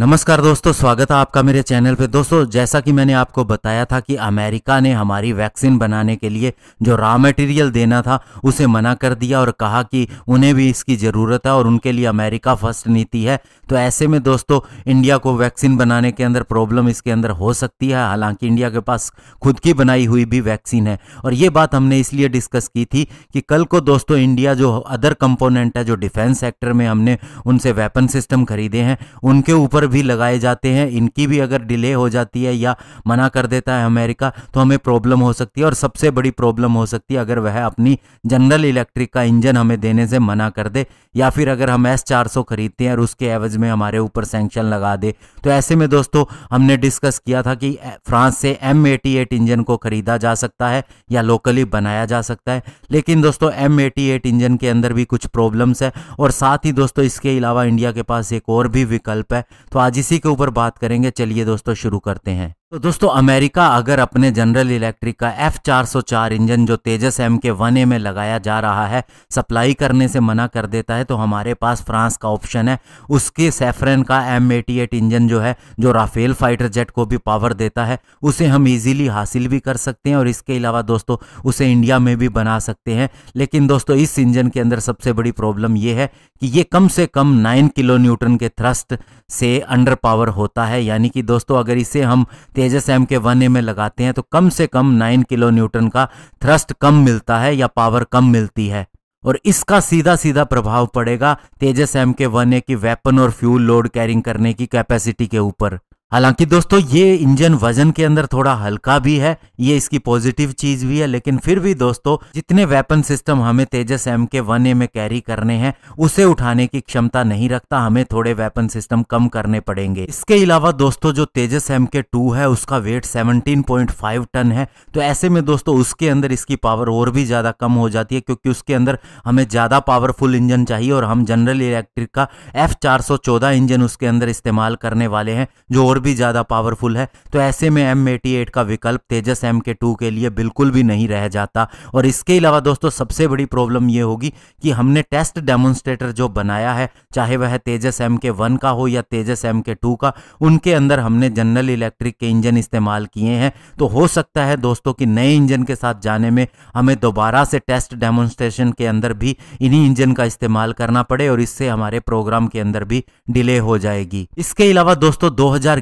नमस्कार दोस्तों स्वागत है आपका मेरे चैनल पे दोस्तों जैसा कि मैंने आपको बताया था कि अमेरिका ने हमारी वैक्सीन बनाने के लिए जो रॉ मटेरियल देना था उसे मना कर दिया और कहा कि उन्हें भी इसकी ज़रूरत है और उनके लिए अमेरिका फर्स्ट नीति है तो ऐसे में दोस्तों इंडिया को वैक्सीन बनाने के अंदर प्रॉब्लम इसके अंदर हो सकती है हालांकि इंडिया के पास खुद की बनाई हुई भी वैक्सीन है और ये बात हमने इसलिए डिस्कस की थी कि कल को दोस्तों इंडिया जो अदर कंपोनेंट है जो डिफेंस सेक्टर में हमने उनसे वेपन सिस्टम खरीदे हैं उनके ऊपर भी लगाए जाते हैं इनकी भी अगर डिले हो जाती है या मना कर देता है अमेरिका तो हमें प्रॉब्लम हो सकती है और सबसे बड़ी प्रॉब्लम हो सकती है अगर वह अपनी जनरल इलेक्ट्रिक का इंजन हमें देने से मना कर दे या फिर अगर हम एस चार खरीदते हैं और उसके एवज में हमारे ऊपर सेंक्शन लगा दे तो ऐसे में दोस्तों हमने डिस्कस किया था कि फ्रांस से एम इंजन को खरीदा जा सकता है या लोकली बनाया जा सकता है लेकिन दोस्तों एम इंजन के अंदर भी कुछ प्रॉब्लम्स है और साथ ही दोस्तों इसके अलावा इंडिया के पास एक और भी विकल्प है तो इसी के ऊपर बात करेंगे चलिए दोस्तों शुरू करते हैं तो दोस्तों अमेरिका अगर अपने जनरल इलेक्ट्रिक का एफ चार सौ चार इंजन जो तेजस एम के वन ए में लगाया जा रहा है सप्लाई करने से मना कर देता है तो हमारे पास फ्रांस का ऑप्शन है उसके सेफरन का एम एटी एट इंजन जो है जो राफेल फाइटर जेट को भी पावर देता है उसे हम इजीली हासिल भी कर सकते हैं और इसके अलावा दोस्तों उसे इंडिया में भी बना सकते हैं लेकिन दोस्तों इस इंजन के अंदर सबसे बड़ी प्रॉब्लम यह है कि ये कम से कम नाइन किलो न्यूटन के थ्रस्ट से अंडर पावर होता है यानी कि दोस्तों अगर इसे हम तेजस एम के वन में लगाते हैं तो कम से कम नाइन किलो न्यूटन का थ्रस्ट कम मिलता है या पावर कम मिलती है और इसका सीधा सीधा प्रभाव पड़ेगा तेजस एम के वन की वेपन और फ्यूल लोड कैरिंग करने की कैपेसिटी के ऊपर हालांकि दोस्तों ये इंजन वजन के अंदर थोड़ा हल्का भी है ये इसकी पॉजिटिव चीज भी है लेकिन फिर भी दोस्तों जितने वेपन सिस्टम हमें तेजस एम के वन ए में कैरी करने हैं उसे उठाने की क्षमता नहीं रखता हमें थोड़े वेपन सिस्टम कम करने पड़ेंगे इसके अलावा दोस्तों जो तेजस एम के टू है उसका weight seventeen point five ton है तो ऐसे में दोस्तों उसके अंदर इसकी पावर और भी ज्यादा कम हो जाती है क्योंकि उसके अंदर हमें ज्यादा पावरफुल इंजन चाहिए और हम जनरल इलेक्ट्रिक का एफ चार सौ चौदह इंजन उसके अंदर इस्तेमाल करने वाले हैं जो और और भी ज़्यादा पावरफुल है तो ऐसे में एम का विकल्प तेजस एम के टू के लिए बिल्कुल भी नहीं रह जाता और इसके अलावा दोस्तों सबसे बड़ी प्रॉब्लम यह होगी कि हमने टेस्ट डेमोन्स्ट्रेटर जो बनाया है चाहे वह तेजस एम के वन का हो या तेजस एम के टू का उनके अंदर हमने जनरल इलेक्ट्रिक के इंजन इस्तेमाल किए हैं तो हो सकता है दोस्तों कि नए इंजन के साथ जाने में हमें दोबारा से टेस्ट डेमोन्स्ट्रेशन के अंदर भी इन्हीं इंजन का इस्तेमाल करना पड़े और इससे हमारे प्रोग्राम के अंदर भी डिले हो जाएगी इसके अलावा दोस्तों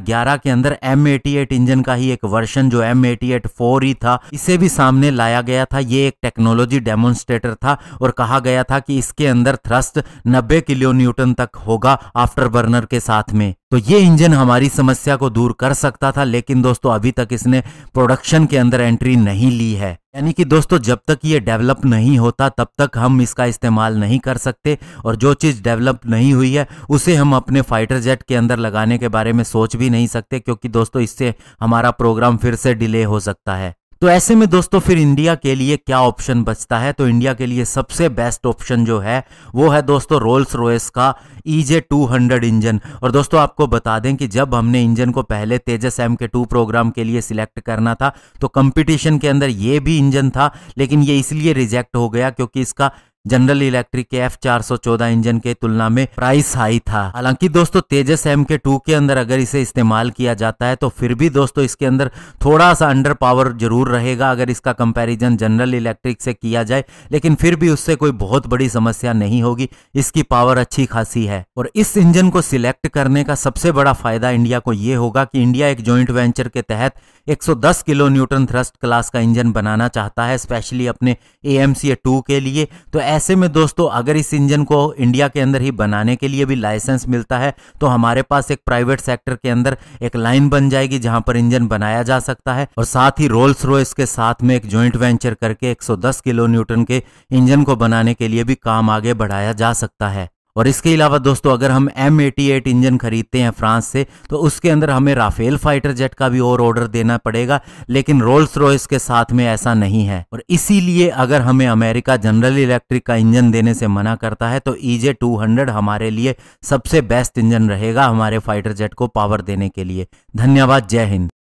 2011 के अंदर M88 इंजन का ही एक वर्शन जो M88 4 ही था इसे भी सामने लाया गया था ये एक टेक्नोलॉजी डेमोन्स्ट्रेटर था और कहा गया था कि इसके अंदर थ्रस्ट 90 किलो न्यूटन तक होगा आफ्टर बर्नर के साथ में तो ये इंजन हमारी समस्या को दूर कर सकता था लेकिन दोस्तों अभी तक इसने प्रोडक्शन के अंदर एंट्री नहीं ली है यानी कि दोस्तों जब तक ये डेवलप नहीं होता तब तक हम इसका इस्तेमाल नहीं कर सकते और जो चीज़ डेवलप नहीं हुई है उसे हम अपने फाइटर जेट के अंदर लगाने के बारे में सोच भी नहीं सकते क्योंकि दोस्तों इससे हमारा प्रोग्राम फिर से डिले हो सकता है तो ऐसे में दोस्तों फिर इंडिया के लिए क्या ऑप्शन बचता है तो इंडिया के लिए सबसे बेस्ट ऑप्शन जो है वो है दोस्तों रोल्स रोयस का E J two hundred engine और दोस्तों आपको बता दें कि जब हमने इंजन को पहले Tejas M K two program के लिए सिलेक्ट करना था तो कंपटीशन के अंदर ये भी इंजन था लेकिन ये इसलिए रिजेक्ट हो गया क्योंकि इसका जनरल इलेक्ट्रिक के एफ चौदह इंजन के तुलना में प्राइस हाई था हालांकि दोस्तों तेजस एम के टू के अंदर अगर इसे इस्तेमाल किया जाता है तो फिर भी दोस्तों इसके अंदर थोड़ा सा अंडर पावर जरूर रहेगा अगर इसका कंपैरिजन जनरल इलेक्ट्रिक से किया जाए लेकिन फिर भी उससे कोई बहुत बड़ी समस्या नहीं होगी इसकी पावर अच्छी खासी है और इस इंजन को सिलेक्ट करने का सबसे बड़ा फायदा इंडिया को ये होगा कि इंडिया एक ज्वाइंट वेंचर के तहत 110 किलो न्यूटन थ्रस्ट क्लास का इंजन बनाना चाहता है स्पेशली अपने ए एम के लिए तो ऐसे में दोस्तों अगर इस इंजन को इंडिया के अंदर ही बनाने के लिए भी लाइसेंस मिलता है तो हमारे पास एक प्राइवेट सेक्टर के अंदर एक लाइन बन जाएगी जहां पर इंजन बनाया जा सकता है और साथ ही रोल्स रोयस के साथ में एक ज्वाइंट वेंचर करके 110 किलो न्यूटन के इंजन को बनाने के लिए भी काम आगे बढ़ाया जा सकता है और इसके अलावा दोस्तों अगर हम एम एटी एट इंजन खरीदते हैं फ्रांस से तो उसके अंदर हमें राफेल फाइटर जेट का भी और ऑर्डर देना पड़ेगा लेकिन रोल्स रॉयस के साथ में ऐसा नहीं है और इसीलिए अगर हमें अमेरिका जनरल इलेक्ट्रिक का इंजन देने से मना करता है तो ईजे टू हंड्रेड हमारे लिए सबसे बेस्ट इंजन रहेगा हमारे फाइटर जेट को पावर देने के लिए धन्यवाद जय हिंद